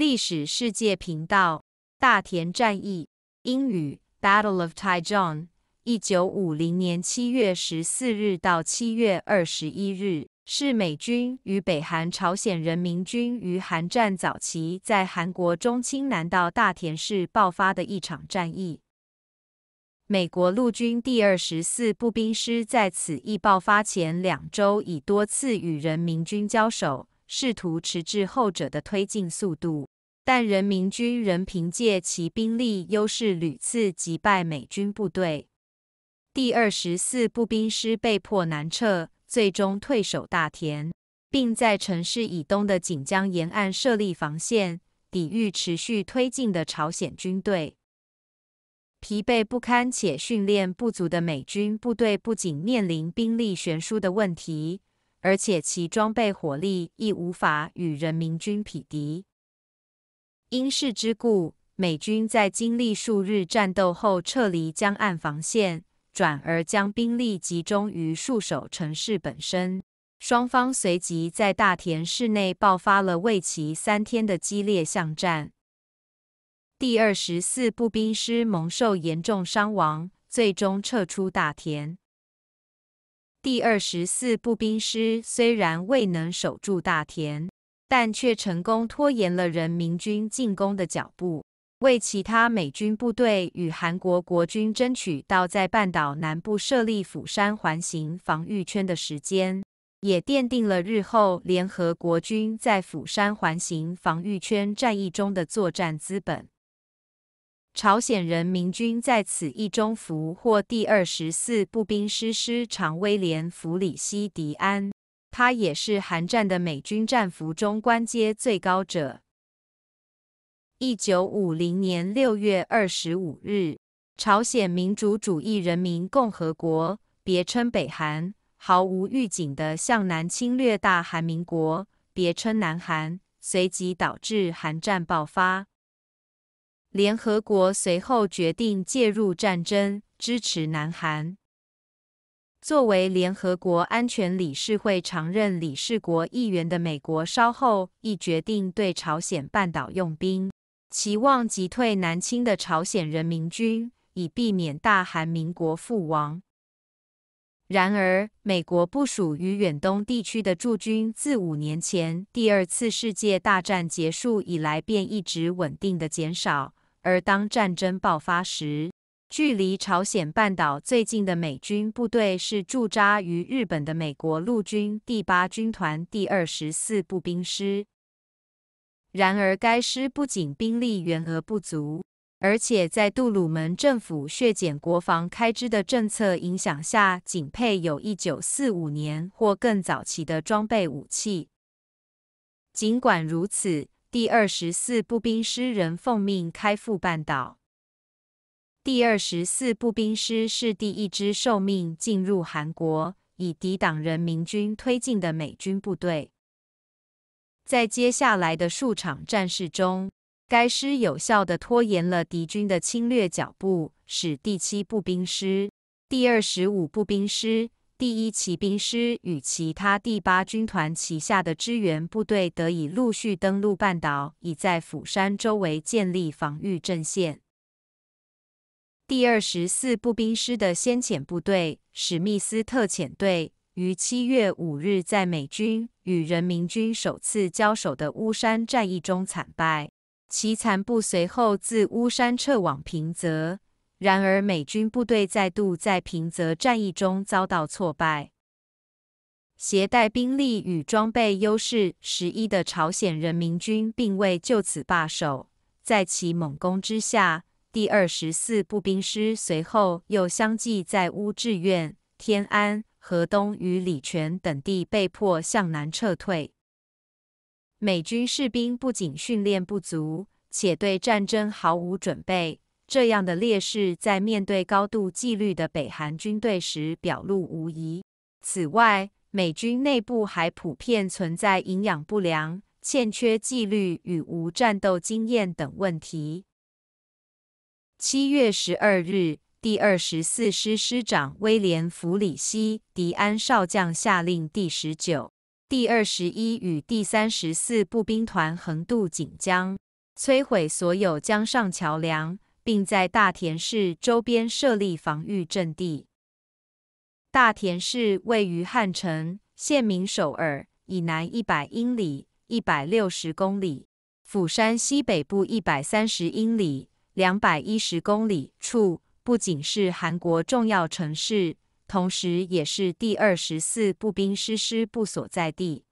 历史世界频道，大田战役（英语：Battle of t a i j u n 一九五零年七月十四日到七月二十一日，是美军与北韩朝鲜人民军于韩战早期在韩国中清南道大田市爆发的一场战役。美国陆军第二十四步兵师在此役爆发前两周已多次与人民军交手。试图迟滞后者的推进速度，但人民军仍凭借其兵力优势屡次击败美军部队。第二十四步兵师被迫南撤，最终退守大田，并在城市以东的锦江沿岸设立防线，抵御持续推进的朝鲜军队。疲惫不堪且训练不足的美军部队不仅面临兵力悬殊的问题。而且其装备火力亦无法与人民军匹敌。因事之故，美军在经历数日战斗后撤离江岸防线，转而将兵力集中于戍守城市本身。双方随即在大田市内爆发了为期三天的激烈巷战。第二十四步兵师蒙受严重伤亡，最终撤出大田。第二十四步兵师虽然未能守住大田，但却成功拖延了人民军进攻的脚步，为其他美军部队与韩国国军争取到在半岛南部设立釜山环形防御圈的时间，也奠定了日后联合国军在釜山环形防御圈战役中的作战资本。朝鲜人民军在此役中俘获第二十四步兵师师长威廉·弗里希·迪安，他也是韩战的美军战俘中官阶最高者。一九五零年六月二十五日，朝鲜民主主义人民共和国（别称北韩）毫无预警的向南侵略大韩民国（别称南韩），随即导致韩战爆发。联合国随后决定介入战争，支持南韩。作为联合国安全理事会常任理事国议员的美国，稍后亦决定对朝鲜半岛用兵，期望击退南侵的朝鲜人民军，以避免大韩民国覆亡。然而，美国部署于远东地区的驻军，自五年前第二次世界大战结束以来，便一直稳定的减少。而当战争爆发时，距离朝鲜半岛最近的美军部队是驻扎于日本的美国陆军第八军团第二十四步兵师。然而，该师不仅兵力员额不足，而且在杜鲁门政府削减国防开支的政策影响下，仅配有一九四五年或更早期的装备武器。尽管如此，第二十四步兵师人奉命开赴半岛。第二十四步兵师是第一支受命进入韩国以抵挡人民军推进的美军部队。在接下来的数场战事中，该师有效的拖延了敌军的侵略脚步，使第七步兵师、第二十五步兵师。第一骑兵师与其他第八军团旗下的支援部队得以陆续登陆半岛，已在釜山周围建立防御阵线。第二十四步兵师的先遣部队史密斯特遣队于七月五日在美军与人民军首次交手的乌山战役中惨败，其残部随后自乌山撤往平泽。然而，美军部队再度在平泽战役中遭到挫败。携带兵力与装备优势十一的朝鲜人民军并未就此罢手，在其猛攻之下，第二十四步兵师随后又相继在乌志院、天安、河东与礼泉等地被迫向南撤退。美军士兵不仅训练不足，且对战争毫无准备。这样的劣势在面对高度纪律的北韩军队时表露无遗。此外，美军内部还普遍存在营养不良、欠缺纪律与无战斗经验等问题。七月十二日，第二十四师师长威廉·弗里希·迪安少将下令第十九、第二十一与第三十四步兵团横渡锦江，摧毁所有江上桥梁。并在大田市周边设立防御阵地。大田市位于汉城（县名首尔）以南一百英里（一百六十公里）、釜山西北部一百三十英里（两百一十公里）处，不仅是韩国重要城市，同时也是第二十四步兵师师部所在地。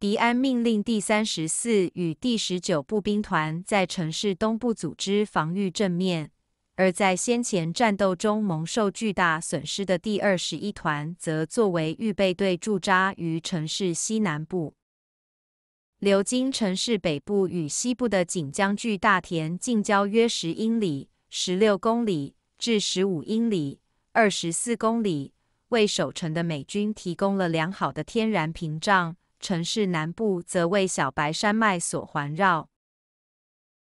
迪安命令第34与第19步兵团在城市东部组织防御正面，而在先前战斗中蒙受巨大损失的第21团则作为预备队驻扎于城市西南部。流经城市北部与西部的锦江距大田近郊约十英里（十六公里）至十五英里（二十四公里），为守城的美军提供了良好的天然屏障。城市南部则为小白山脉所环绕。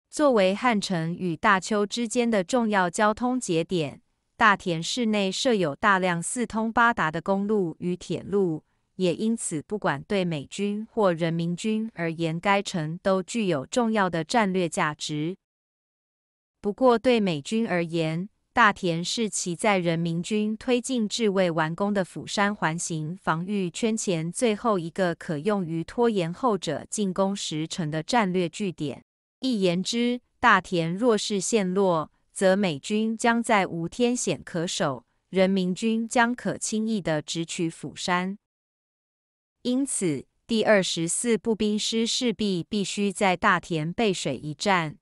作为汉城与大邱之间的重要交通节点，大田市内设有大量四通八达的公路与铁路，也因此，不管对美军或人民军而言，该城都具有重要的战略价值。不过，对美军而言，大田是其在人民军推进至未完工的釜山环形防御圈前最后一个可用于拖延后者进攻时成的战略据点。一言之，大田若是陷落，则美军将在无天险可守，人民军将可轻易的直取釜山。因此，第二十四步兵师势必必须在大田背水一战。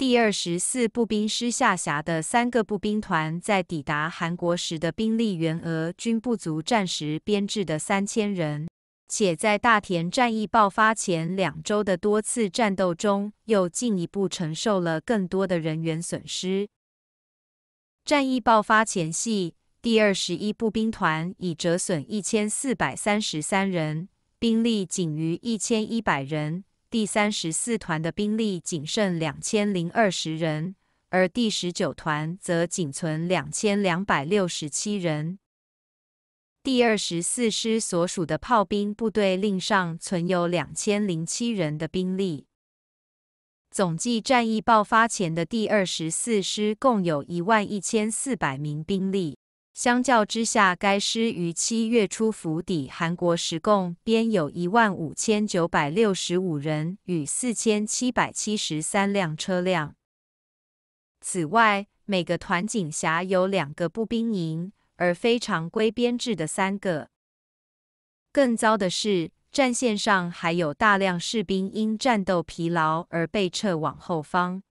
第二十四步兵师下辖的三个步兵团在抵达韩国时的兵力员额均不足战时编制的三千人，且在大田战役爆发前两周的多次战斗中，又进一步承受了更多的人员损失。战役爆发前，夕，第二十一步兵团已折损一千四百三十三人，兵力仅余一千一百人。第三十四团的兵力仅剩两千零二十人，而第十九团则仅存两千两百六十七人。第二十四师所属的炮兵部队另上存有两千零七人的兵力。总计战役爆发前的第二十四师共有一万一千四百名兵力。相较之下，该师于七月初釜底，韩国实共编有一万五千九百六十五人与四千七百七十三辆车辆。此外，每个团警辖有两个步兵营，而非常规编制的三个。更糟的是，战线上还有大量士兵因战斗疲劳而被撤往后方。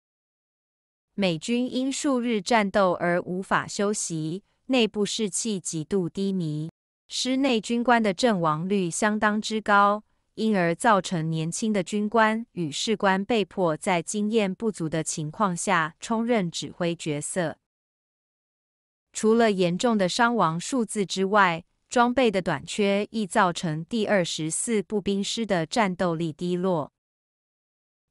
美军因数日战斗而无法休息。内部士气极度低迷，师内军官的阵亡率相当之高，因而造成年轻的军官与士官被迫在经验不足的情况下充任指挥角色。除了严重的伤亡数字之外，装备的短缺亦造成第二十四步兵师的战斗力低落。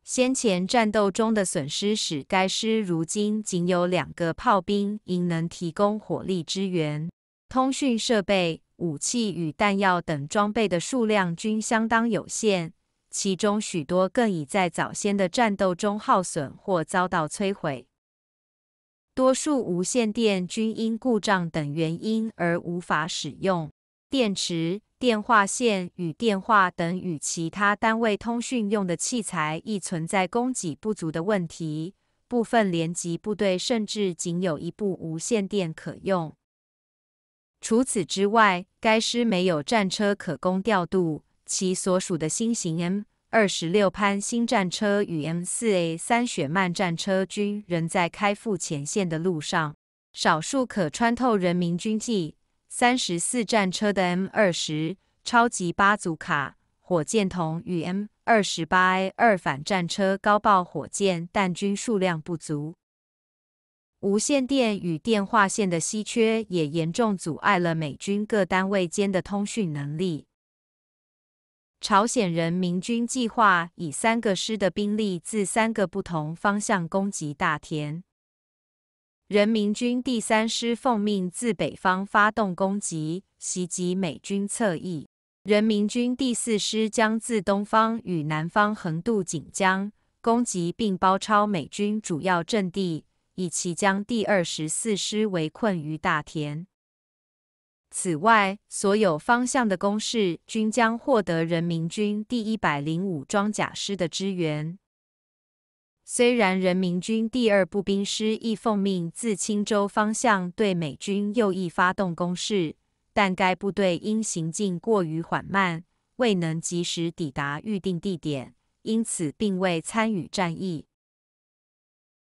先前战斗中的损失使该师如今仅有两个炮兵应能提供火力支援，通讯设备、武器与弹药等装备的数量均相当有限，其中许多更已在早先的战斗中耗损或遭到摧毁。多数无线电均因故障等原因而无法使用，电池。电话线与电话等与其他单位通讯用的器材，亦存在供给不足的问题。部分联级部队甚至仅有一部无线电可用。除此之外，该师没有战车可供调度，其所属的新型 M 二十六潘新战车与 M 四 A 三雪曼战车均仍在开赴前线的路上，少数可穿透人民军纪三十四战车的 M 二十超级八组卡火箭筒与 M 二十八 A 二反战车高爆火箭弹均数量不足，无线电与电话线的稀缺也严重阻碍了美军各单位间的通讯能力。朝鲜人民军计划以三个师的兵力自三个不同方向攻击大田。人民军第三师奉命自北方发动攻击，袭击美军侧翼；人民军第四师将自东方与南方横渡锦江，攻击并包抄美军主要阵地，以其将第二十四师围困于大田。此外，所有方向的攻势均将获得人民军第一百零五装甲师的支援。虽然人民军第二步兵师亦奉命自青州方向对美军右翼发动攻势，但该部队因行进过于缓慢，未能及时抵达预定地点，因此并未参与战役。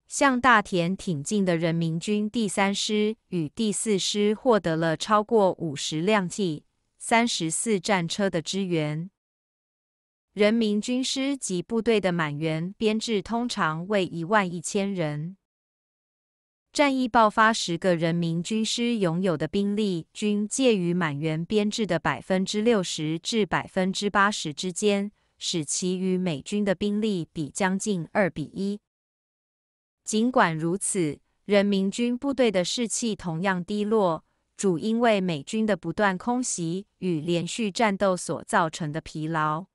向大田挺进的人民军第三师与第四师获得了超过五十辆 T 三十四战车的支援。人民军师及部队的满员编制通常为一万一千人。战役爆发时，各人民军师拥有的兵力均介于满员编制的百分之六十至百分之八十之间，使其与美军的兵力比将近二比一。尽管如此，人民军部队的士气同样低落，主因为美军的不断空袭与连续战斗所造成的疲劳。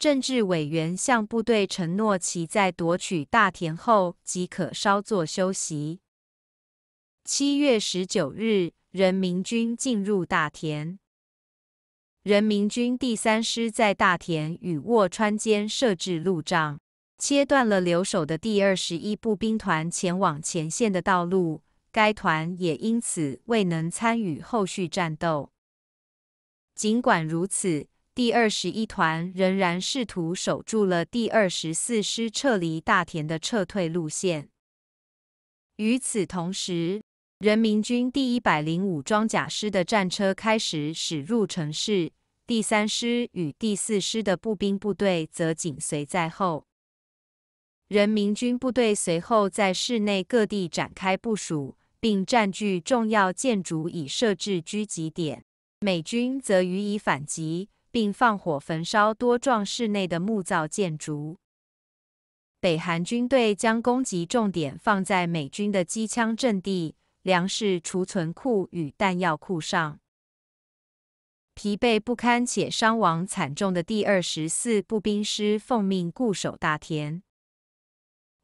政治委员向部队承诺，其在夺取大田后即可稍作休息。七月十九日，人民军进入大田。人民军第三师在大田与卧川间设置路障，切断了留守的第二十一步兵团前往前线的道路。该团也因此未能参与后续战斗。尽管如此，第二十一团仍然试图守住了第二十四师撤离大田的撤退路线。与此同时，人民军第一百零五装甲师的战车开始驶入城市，第三师与第四师的步兵部队则紧随在后。人民军部队随后在市内各地展开部署，并占据重要建筑以设置狙击点。美军则予以反击。并放火焚烧多幢室内的木造建筑。北韩军队将攻击重点放在美军的机枪阵地、粮食储存库与弹药库上。疲惫不堪且伤亡惨重的第二十四步兵师奉命固守大田，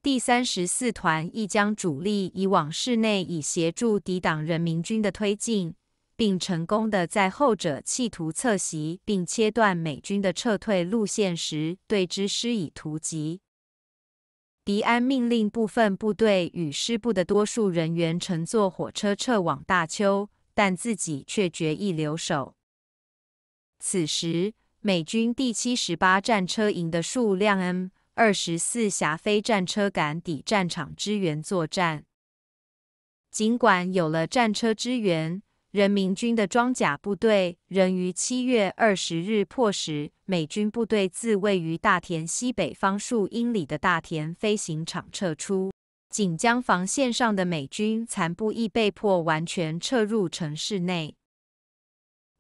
第三十四团亦将主力移往室内，以协助抵挡人民军的推进。并成功的在后者企图侧袭并切断美军的撤退路线时，对之施以突击。迪安命令部分部队与师部的多数人员乘坐火车撤往大邱，但自己却决意留守。此时，美军第七十八战车营的数量 M 二十四霞飞战车赶抵战场支援作战。尽管有了战车支援，人民军的装甲部队仍于七月二十日迫使美军部队自位于大田西北方数英里的大田飞行场撤出。锦江防线上的美军残部亦被迫完全撤入城市内。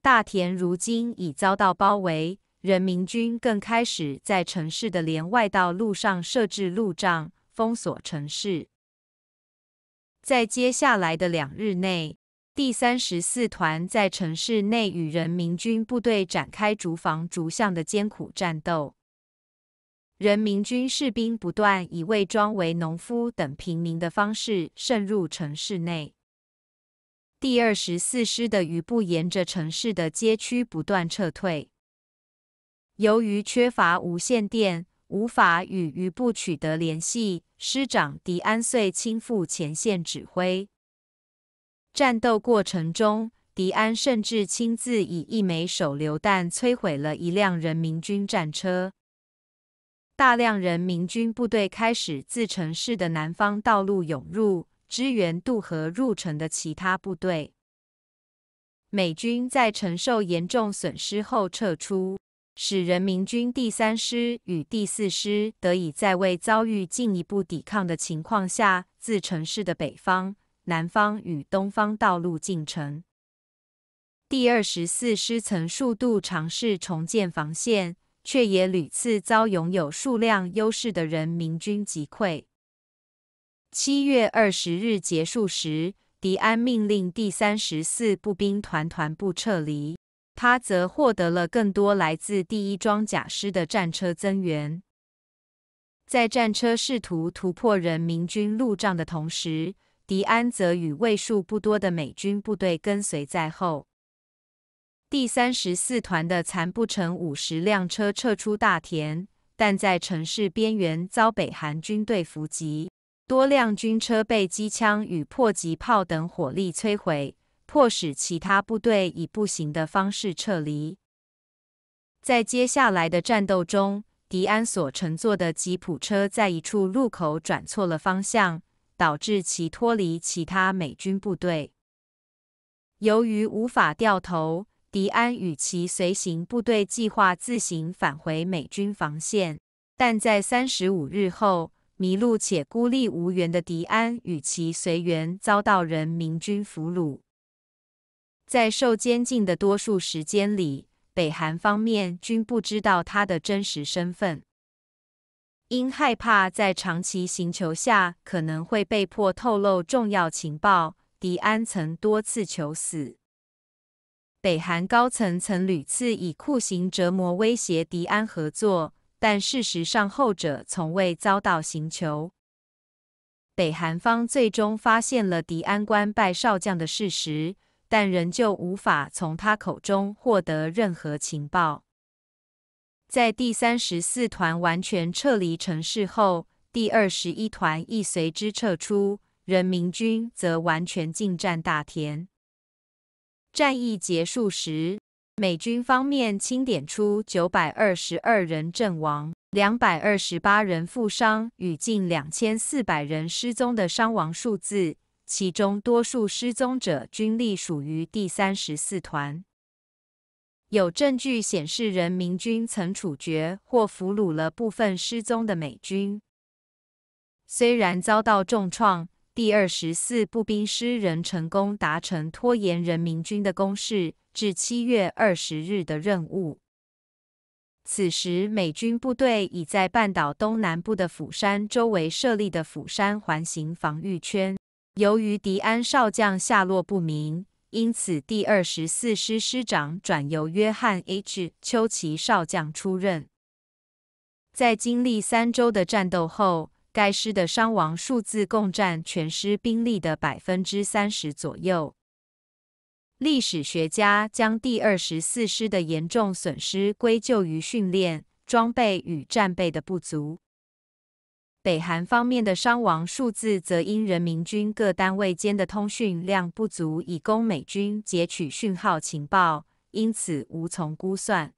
大田如今已遭到包围，人民军更开始在城市的连外道路上设置路障，封锁城市。在接下来的两日内。第三十四团在城市内与人民军部队展开逐房逐巷的艰苦战斗。人民军士兵不断以伪装为农夫等平民的方式渗入城市内。第二十四师的余部沿着城市的街区不断撤退。由于缺乏无线电，无法与余部取得联系，师长迪安遂亲赴前线指挥。战斗过程中，迪安甚至亲自以一枚手榴弹摧毁了一辆人民军战车。大量人民军部队开始自城市的南方道路涌入，支援渡河入城的其他部队。美军在承受严重损失后撤出，使人民军第三师与第四师得以在未遭遇进一步抵抗的情况下自城市的北方。南方与东方道路进程。第二十四师曾数度尝试重建防线，却也屡次遭拥有数量优势的人民军击溃。七月二十日结束时，迪安命令第三十四步兵团团部撤离，他则获得了更多来自第一装甲师的战车增援。在战车试图突破人民军路障的同时，迪安则与为数不多的美军部队跟随在后。第三十四团的残部乘五十辆车撤出大田，但在城市边缘遭北韩军队伏击，多辆军车被机枪与迫击炮等火力摧毁，迫使其他部队以步行的方式撤离。在接下来的战斗中，迪安所乘坐的吉普车在一处路口转错了方向。导致其脱离其他美军部队。由于无法掉头，迪安与其随行部队计划自行返回美军防线，但在三十五日后迷路且孤立无援的迪安与其随员遭到人民军俘虏。在受监禁的多数时间里，北韩方面均不知道他的真实身份。因害怕在长期刑求下可能会被迫透露重要情报，迪安曾多次求死。北韩高层曾屡次以酷刑折磨威胁迪安合作，但事实上后者从未遭到刑求。北韩方最终发现了迪安官拜少将的事实，但仍旧无法从他口中获得任何情报。在第三十四团完全撤离城市后，第二十一团亦随之撤出，人民军则完全进占大田。战役结束时，美军方面清点出九百二十二人阵亡，两百二十八人负伤，与近两千四百人失踪的伤亡数字，其中多数失踪者均隶属于第三十四团。有证据显示，人民军曾处决或俘虏了部分失踪的美军。虽然遭到重创，第二十四步兵师仍成功达成拖延人民军的攻势至七月二十日的任务。此时，美军部队已在半岛东南部的釜山周围设立的釜山环形防御圈。由于迪安少将下落不明。因此，第二十四师师长转由约翰 ·H· 丘奇少将出任。在经历三周的战斗后，该师的伤亡数字共占全师兵力的百分之三十左右。历史学家将第二十四师的严重损失归咎于训练、装备与战备的不足。北韩方面的伤亡数字则因人民军各单位间的通讯量不足以供美军截取讯号情报，因此无从估算。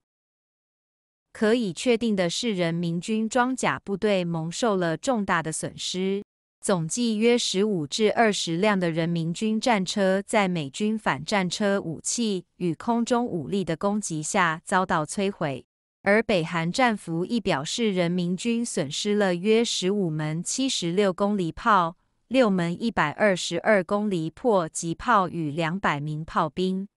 可以确定的是，人民军装甲部队蒙受了重大的损失，总计约十五至二十辆的人民军战车在美军反战车武器与空中武力的攻击下遭到摧毁。而北韩战俘亦表示，人民军损失了约十五门七十六公里炮、六门一百二十二公里迫击炮与两百名炮兵。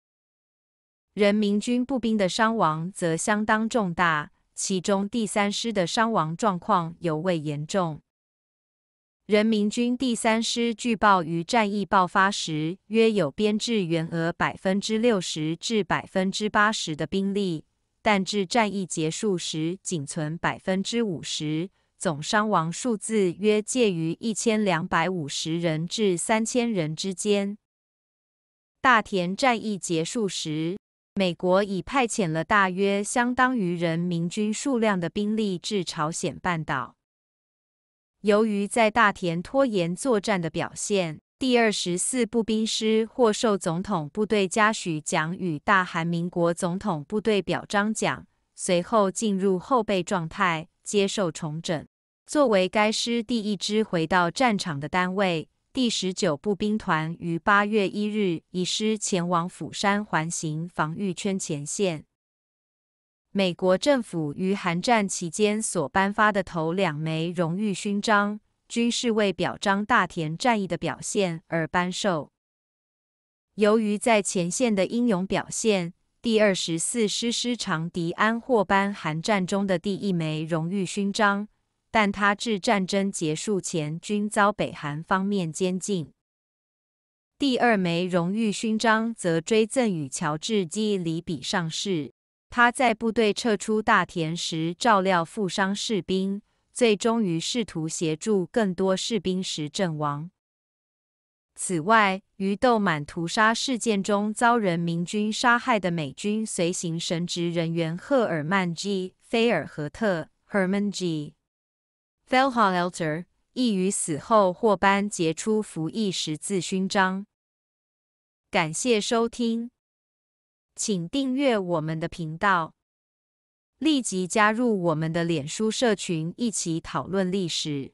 人民军步兵的伤亡则相当重大，其中第三师的伤亡状况尤为严重。人民军第三师据报于战役爆发时，约有编制员额百分之六十至百分之八十的兵力。但至战役结束时，仅存百分之五十，总伤亡数字约介于一千两百五十人至三千人之间。大田战役结束时，美国已派遣了大约相当于人民军数量的兵力至朝鲜半岛。由于在大田拖延作战的表现，第二十四步兵师获授总统部队嘉许奖与大韩民国总统部队表彰奖，随后进入后备状态，接受重整。作为该师第一支回到战场的单位，第十九步兵团于八月一日移师前往釜山环形防御圈前线。美国政府于韩战期间所颁发的头两枚荣誉勋章。均是为表彰大田战役的表现而颁授。由于在前线的英勇表现，第二十四师师长迪安获颁韩战中的第一枚荣誉勋章，但他至战争结束前均遭北韩方面监禁。第二枚荣誉勋章则追赠与乔治基里比上士，他在部队撤出大田时照料负伤士兵。最终于试图协助更多士兵时阵亡。此外，于豆满屠杀事件中遭人民军杀害的美军随行神职人员赫尔曼 ·G· 菲尔和特 （Herman G. f e l h e l t e r 亦于死后获颁杰出服役十字勋章。感谢收听，请订阅我们的频道。立即加入我们的脸书社群，一起讨论历史。